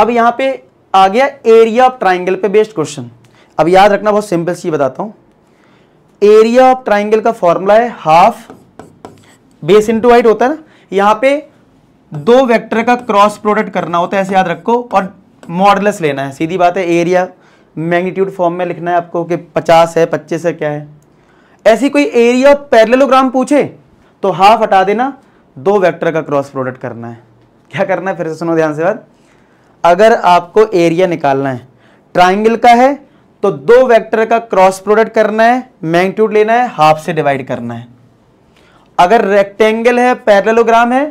अब यहां पे आ गया एरिया ऑफ ट्राइंगल पे बेस्ड क्वेश्चन अब याद रखना बहुत सिंपल सी बताता हूं एरिया ऑफ ट्राइंगल का फॉर्मूला है हाफ बेस इंटू हाइट होता है ना यहां पे दो वेक्टर का क्रॉस प्रोडक्ट करना होता है ऐसे याद रखो और मॉडलस लेना है सीधी बात है एरिया मैग्नीट्यूड फॉर्म में लिखना है आपको कि 50 है 25 है क्या है ऐसी कोई एरिया पैरेललोग्राम पूछे तो हाफ हटा देना दो वेक्टर का क्रॉस प्रोडक्ट करना है क्या करना है फिर से सुनो ध्यान से बात अगर आपको एरिया निकालना है ट्राइंगल का है तो दो वेक्टर का क्रॉस प्रोडक्ट करना है मैग्नीट्यूड लेना है हाफ से डिवाइड करना है अगर रेक्टेंगल है पैरेललोग्राम है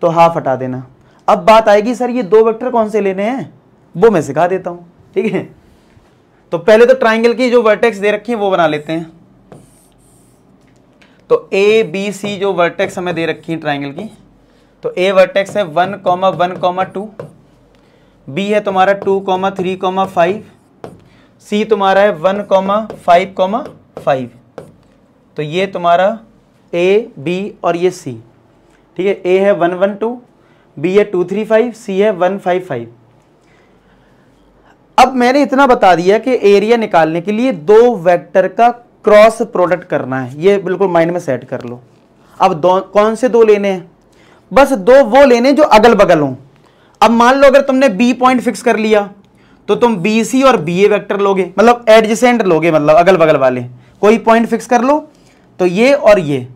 तो हाफ हटा देना अब बात आएगी सर ये दो वेक्टर कौन से लेने हैं वो मैं सिखा देता हूं ठीक है तो पहले तो ट्राइंगल की जो वर्टेक्स दे रखी है वो बना लेते हैं तो ए बी सी जो वर्टेक्स हमें दे रखी है ट्राइंगल की तो ए वर्टेक्स है one comma one comma two B है तुम्हारा two comma three comma five C तुम्हारा है one comma five comma five तो ये तुम्हारा ए बी और ये सी ठीक है ए है वन वन टू बी है टू थ्री फाइव सी है वन फाइव फाइव अब मैंने इतना बता दिया कि एरिया निकालने के लिए दो वेक्टर का क्रॉस प्रोडक्ट करना है ये बिल्कुल माइंड में सेट कर लो अब दो कौन से दो लेने हैं बस दो वो लेने जो अगल बगल हों अब मान लो अगर तुमने बी पॉइंट फिक्स कर लिया तो तुम बी सी और बी ए वैक्टर लोगे मतलब एडजेसेंट लोगे मतलब अगल बगल वाले कोई पॉइंट फिक्स कर लो तो ये और ये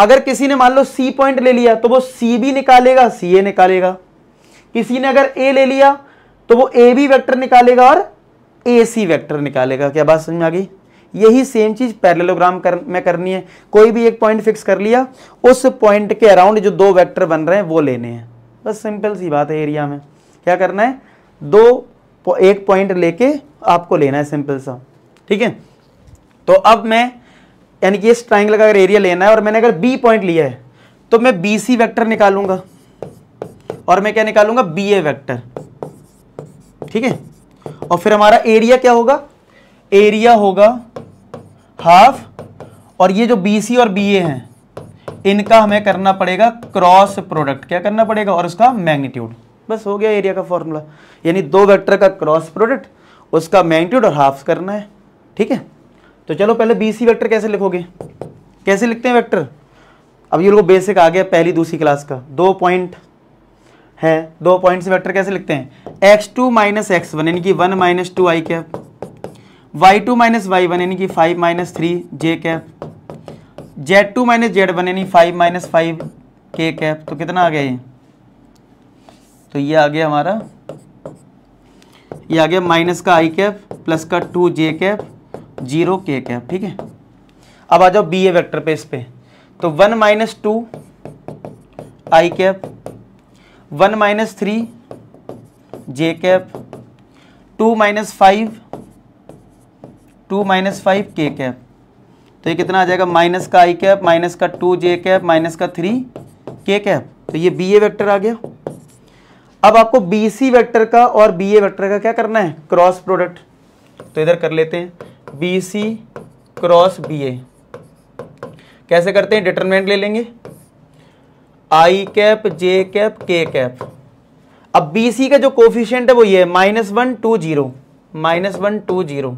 अगर किसी ने मान लो सी पॉइंट ले लिया तो वो सी बी निकालेगा सी ए निकालेगा किसी ने अगर ए ले लिया तो वो ए बी वैक्टर निकालेगा और ए सी वैक्टर निकालेगा क्या बात समझ में आ गई यही सेम चीज़ पैरेललोग्राम कर, में करनी है कोई भी एक पॉइंट फिक्स कर लिया उस पॉइंट के अराउंड जो दो वेक्टर बन रहे हैं वो लेने हैं बस सिंपल सी बात है एरिया में क्या करना है दो एक पॉइंट लेके आपको लेना है सिंपल सा ठीक है तो अब मैं यानी कि इस ट्राइंगल का अगर एरिया लेना है और मैंने अगर बी पॉइंट लिया है तो मैं बी सी वैक्टर निकालूंगा और मैं क्या निकालूंगा बी ए वैक्टर ठीक है और फिर हमारा एरिया क्या होगा एरिया होगा हाफ और ये जो बी सी और बी ए हैं इनका हमें करना पड़ेगा क्रॉस प्रोडक्ट क्या करना पड़ेगा और उसका मैग्नीट्यूड बस हो गया एरिया का फॉर्मूला यानी दो वेक्टर का क्रॉस प्रोडक्ट उसका मैग्नीट्यूड और हाफ करना है ठीक है तो चलो पहले बी सी वैक्टर कैसे लिखोगे कैसे लिखते हैं वैक्टर अब ये लोग बेसिक आ गया पहली दूसरी क्लास का दो पॉइंट है दो पॉइंट से वैक्टर कैसे लिखते हैं X two minus X one यानी कि one minus two I cap Y two minus Y one यानी कि five minus three J cap Z two minus Z one यानी five minus five K cap तो कितना आ गया ये तो ये आ गया हमारा ये आ गया माइनस का आई कैप प्लस का two J cap zero K cap ठीक है अब आ जाओ बी ए वैक्टर पे इस पर तो one minus two I cap one minus three J cap two minus five two minus five K cap तो ये कितना आ जाएगा माइनस का आई कैप माइनस का टू जे कैप माइनस का थ्री के कैप तो ये बी ए वैक्टर आ गया अब आपको बी सी वैक्टर का और बी ए वैक्टर का क्या करना है क्रॉस प्रोडक्ट तो इधर कर लेते हैं B C cross B A कैसे करते हैं डिटर्मिनेंट ले लेंगे I cap J cap K cap अब बी सी का जो कोफिशियंट है वो ये है minus one two zero minus one two zero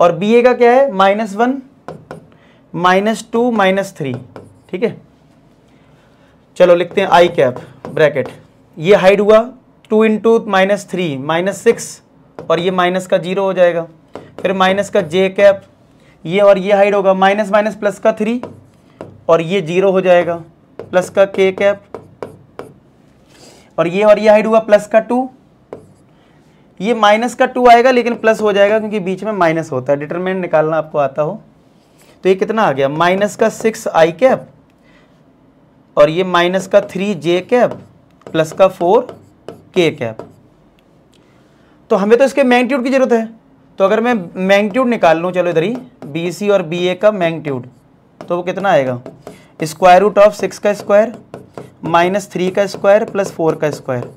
और बी ए का क्या है minus one minus two minus three ठीक है चलो लिखते हैं आई कैप ब्रैकेट ये हाइड हुआ two into minus three minus six और ये माइनस का जीरो हो जाएगा फिर माइनस का जे कैप ये और ये हाइड होगा माइनस माइनस प्लस का थ्री और ये जीरो हो जाएगा प्लस का के कैप और ये और ये हाइड हुआ प्लस का टू ये माइनस का टू आएगा लेकिन प्लस हो जाएगा क्योंकि बीच में माइनस होता है डिटरमिनेंट निकालना आपको आता हो तो ये कितना आ गया माइनस का सिक्स आई कैप और ये माइनस का थ्री जे कैप प्लस का फोर के कैप तो हमें तो इसके मैंगट्यूड की ज़रूरत है तो अगर मैं मैंगट्यूड निकाल लूँ चलो इधर ही बी सी और बी ए का मैंगट्यूड तो वो कितना आएगा स्क्वायर रूट ऑफ सिक्स का स्क्वायर माइनस थ्री का स्क्वायर प्लस फोर का स्क्वायर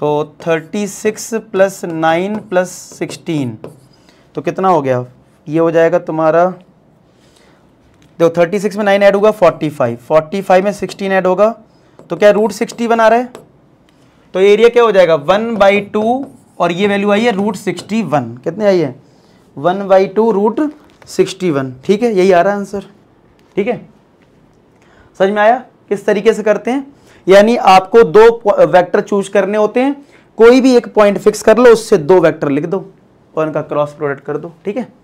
तो thirty six plus nine plus sixteen तो कितना हो गया ये हो जाएगा तुम्हारा देखो 36 में 9 ऐड होगा 45 45 में 16 ऐड होगा तो क्या रूट सिक्सटी बना रहे तो एरिया क्या हो जाएगा 1 बाई टू और ये वैल्यू आई है रूट सिक्सटी वन कितने आई है 1 by two root sixty one ठीक है यही आ रहा है आंसर ठीक है समझ में आया किस तरीके से करते हैं यानी आपको दो वैक्टर चूज करने होते हैं कोई भी एक पॉइंट फिक्स कर लो उससे दो वैक्टर लिख दो और उनका क्रॉस प्रोडक्ट कर दो ठीक है